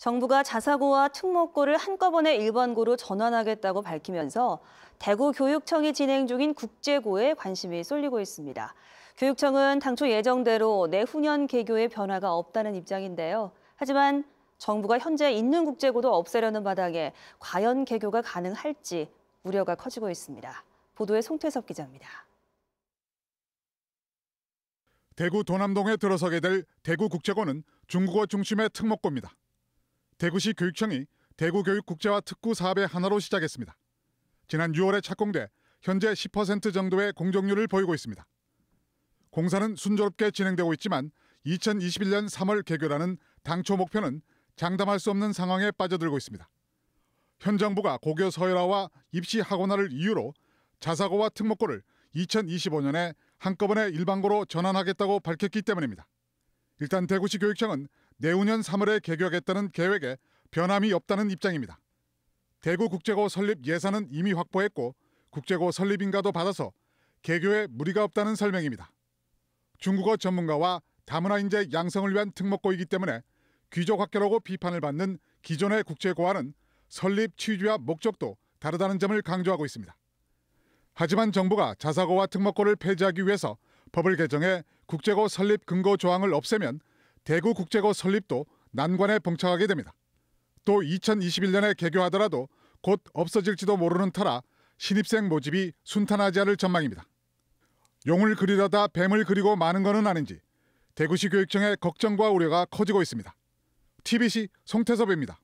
정부가 자사고와 특목고를 한꺼번에 일반고로 전환하겠다고 밝히면서 대구 교육청이 진행 중인 국제고에 관심이 쏠리고 있습니다. 교육청은 당초 예정대로 내후년 개교에 변화가 없다는 입장인데요. 하지만 정부가 현재 있는 국제고도 없애려는 바닥에 과연 개교가 가능할지 우려가 커지고 있습니다. 보도에 송태섭 기자입니다. 대구 도남동에 들어서게 될 대구 국제고는 중국어 중심의 특목고입니다. 대구시 교육청이 대구교육국제화 특구 사업의 하나로 시작했습니다. 지난 6월에 착공돼 현재 10% 정도의 공정률을 보이고 있습니다. 공사는 순조롭게 진행되고 있지만 2021년 3월 개교라는 당초 목표는 장담할 수 없는 상황에 빠져들고 있습니다. 현 정부가 고교 서열화와 입시 학원화를 이유로 자사고와 특목고를 2025년에 한꺼번에 일반고로 전환하겠다고 밝혔기 때문입니다. 일단 대구시 교육청은 내후년 3월에 개교하겠다는 계획에 변함이 없다는 입장입니다. 대구국제고 설립 예산은 이미 확보했고 국제고 설립 인가도 받아서 개교에 무리가 없다는 설명입니다. 중국어 전문가와 다문화 인재 양성을 위한 특목고이기 때문에 귀족 학교라고 비판을 받는 기존의 국제고와는 설립 취지와 목적도 다르다는 점을 강조하고 있습니다. 하지만 정부가 자사고와 특목고를 폐지하기 위해서 법을 개정해 국제고 설립 근거 조항을 없애면 대구국제고 설립도 난관에 봉착하게 됩니다. 또 2021년에 개교하더라도 곧 없어질지도 모르는 터라 신입생 모집이 순탄하지 않을 전망입니다. 용을 그리려다 뱀을 그리고 마는 것은 아닌지 대구시 교육청의 걱정과 우려가 커지고 있습니다. TBC 송태섭입니다.